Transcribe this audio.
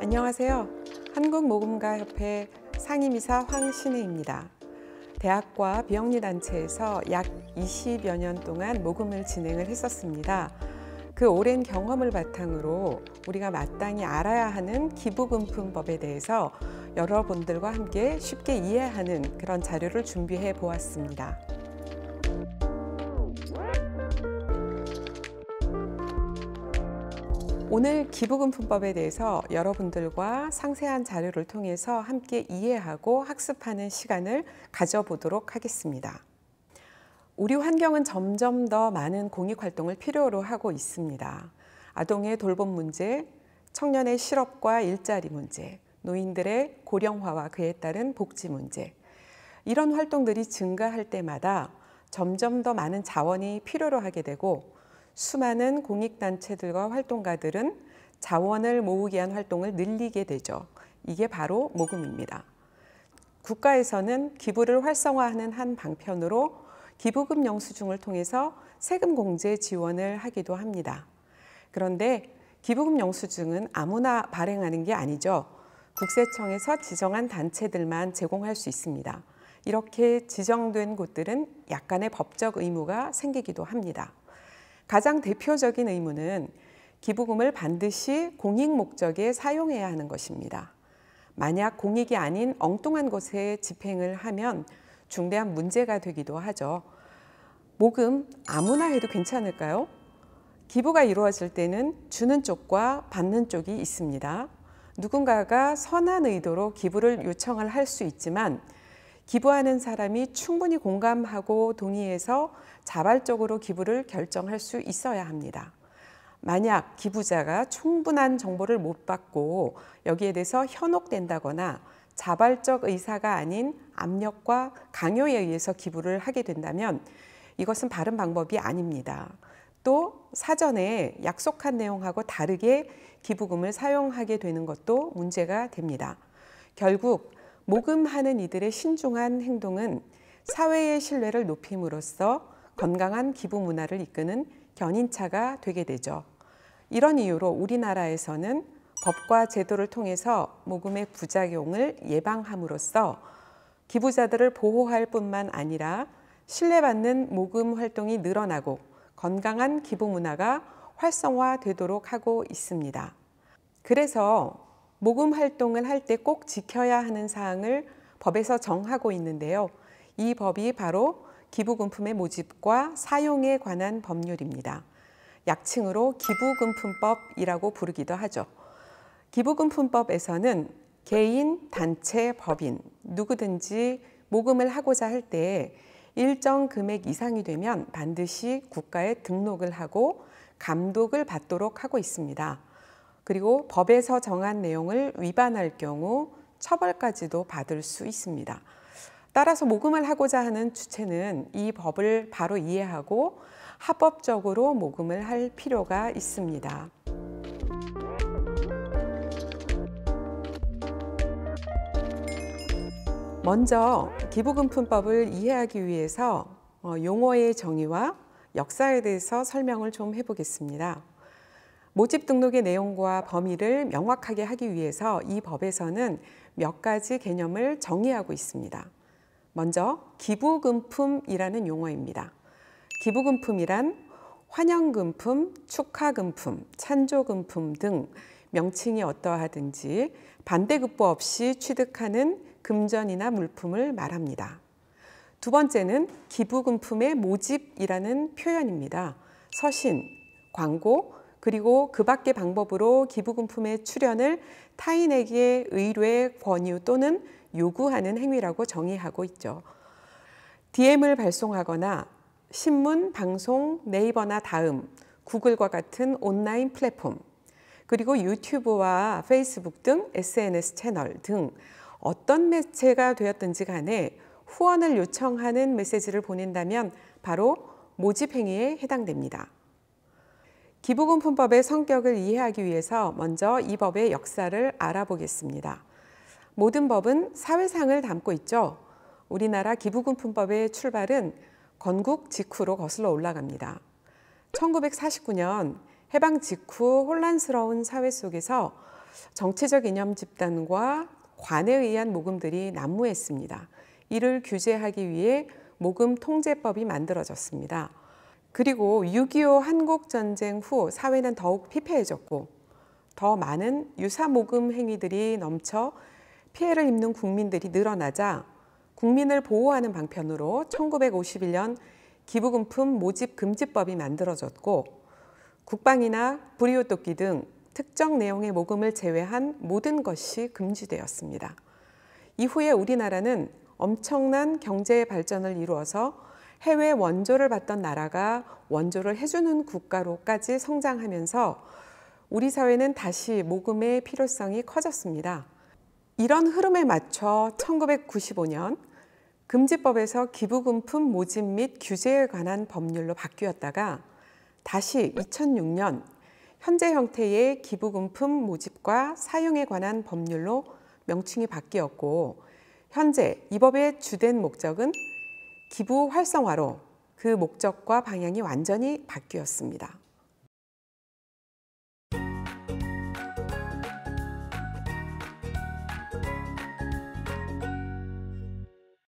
안녕하세요. 한국모금가협회 상임이사 황신혜입니다. 대학과 비영리단체에서 약 20여 년 동안 모금을 진행을 했었습니다. 그 오랜 경험을 바탕으로 우리가 마땅히 알아야 하는 기부금품법에 대해서 여러분들과 함께 쉽게 이해하는 그런 자료를 준비해 보았습니다. 오늘 기부금품법에 대해서 여러분들과 상세한 자료를 통해서 함께 이해하고 학습하는 시간을 가져보도록 하겠습니다. 우리 환경은 점점 더 많은 공익활동을 필요로 하고 있습니다. 아동의 돌봄 문제, 청년의 실업과 일자리 문제, 노인들의 고령화와 그에 따른 복지 문제, 이런 활동들이 증가할 때마다 점점 더 많은 자원이 필요로 하게 되고 수많은 공익단체들과 활동가들은 자원을 모으기 위한 활동을 늘리게 되죠. 이게 바로 모금입니다. 국가에서는 기부를 활성화하는 한 방편으로 기부금 영수증을 통해서 세금 공제 지원을 하기도 합니다. 그런데 기부금 영수증은 아무나 발행하는 게 아니죠. 국세청에서 지정한 단체들만 제공할 수 있습니다. 이렇게 지정된 곳들은 약간의 법적 의무가 생기기도 합니다. 가장 대표적인 의무는 기부금을 반드시 공익 목적에 사용해야 하는 것입니다. 만약 공익이 아닌 엉뚱한 곳에 집행을 하면 중대한 문제가 되기도 하죠. 모금 아무나 해도 괜찮을까요? 기부가 이루어질 때는 주는 쪽과 받는 쪽이 있습니다. 누군가가 선한 의도로 기부를 요청을 할 수 있지만 기부하는 사람이 충분히 공감하고 동의해서 자발적으로 기부를 결정할 수 있어야 합니다. 만약 기부자가 충분한 정보를 못 받고 여기에 대해서 현혹된다거나 자발적 의사가 아닌 압력과 강요에 의해서 기부를 하게 된다면 이것은 바른 방법이 아닙니다. 또 사전에 약속한 내용하고 다르게 기부금을 사용하게 되는 것도 문제가 됩니다. 결국 모금하는 이들의 신중한 행동은 사회의 신뢰를 높임으로써 건강한 기부 문화를 이끄는 견인차가 되게 되죠. 이런 이유로 우리나라에서는 법과 제도를 통해서 모금의 부작용을 예방함으로써 기부자들을 보호할 뿐만 아니라 신뢰받는 모금 활동이 늘어나고 건강한 기부 문화가 활성화되도록 하고 있습니다. 그래서 모금 활동을 할 때 꼭 지켜야 하는 사항을 법에서 정하고 있는데요. 이 법이 바로 기부금품의 모집과 사용에 관한 법률입니다. 약칭으로 기부금품법이라고 부르기도 하죠. 기부금품법에서는 개인, 단체, 법인 누구든지 모금을 하고자 할 때 일정 금액 이상이 되면 반드시 국가에 등록을 하고 감독을 받도록 하고 있습니다. 그리고 법에서 정한 내용을 위반할 경우 처벌까지도 받을 수 있습니다. 따라서 모금을 하고자 하는 주체는 이 법을 바로 이해하고 합법적으로 모금을 할 필요가 있습니다. 먼저 기부금품법을 이해하기 위해서 어, 용어의 정의와 역사에 대해서 설명을 좀 해보겠습니다. 모집 등록의 내용과 범위를 명확하게 하기 위해서 이 법에서는 몇 가지 개념을 정의하고 있습니다. 먼저 기부금품이라는 용어입니다. 기부금품이란 환영금품, 축하금품, 찬조금품 등 명칭이 어떠하든지 반대급부 없이 취득하는 금전이나 물품을 말합니다. 두 번째는 기부금품의 모집이라는 표현입니다. 서신, 광고, 그리고 그 밖의 방법으로 기부금품의 출연을 타인에게 의뢰, 권유 또는 요구하는 행위라고 정의하고 있죠. DM을 발송하거나 신문, 방송, 네이버나 다음, 구글과 같은 온라인 플랫폼, 그리고 유튜브와 페이스북 등 SNS 채널 등 어떤 매체가 되었든지 간에 후원을 요청하는 메시지를 보낸다면 바로 모집행위에 해당됩니다. 기부금품법의 성격을 이해하기 위해서 먼저 이 법의 역사를 알아보겠습니다. 모든 법은 사회상을 담고 있죠. 우리나라 기부금품법의 출발은 건국 직후로 거슬러 올라갑니다. 1949년 해방 직후 혼란스러운 사회 속에서 정치적 이념 집단과 관에 의한 모금들이 난무했습니다. 이를 규제하기 위해 모금 통제법이 만들어졌습니다. 그리고 6.25 한국전쟁 후 사회는 더욱 피폐해졌고 더 많은 유사모금 행위들이 넘쳐 피해를 입는 국민들이 늘어나자 국민을 보호하는 방편으로 1951년 기부금품 모집금지법이 만들어졌고 국방이나 불이웃돕기 등 특정 내용의 모금을 제외한 모든 것이 금지되었습니다. 이후에 우리나라는 엄청난 경제의 발전을 이루어서 해외 원조를 받던 나라가 원조를 해주는 국가로까지 성장하면서 우리 사회는 다시 모금의 필요성이 커졌습니다. 이런 흐름에 맞춰 1995년 금지법에서 기부금품 모집 및 규제에 관한 법률로 바뀌었다가 다시 2006년 현재 형태의 기부금품 모집과 사용에 관한 법률로 명칭이 바뀌었고 현재 이 법의 주된 목적은 기부 활성화로 그 목적과 방향이 완전히 바뀌었습니다.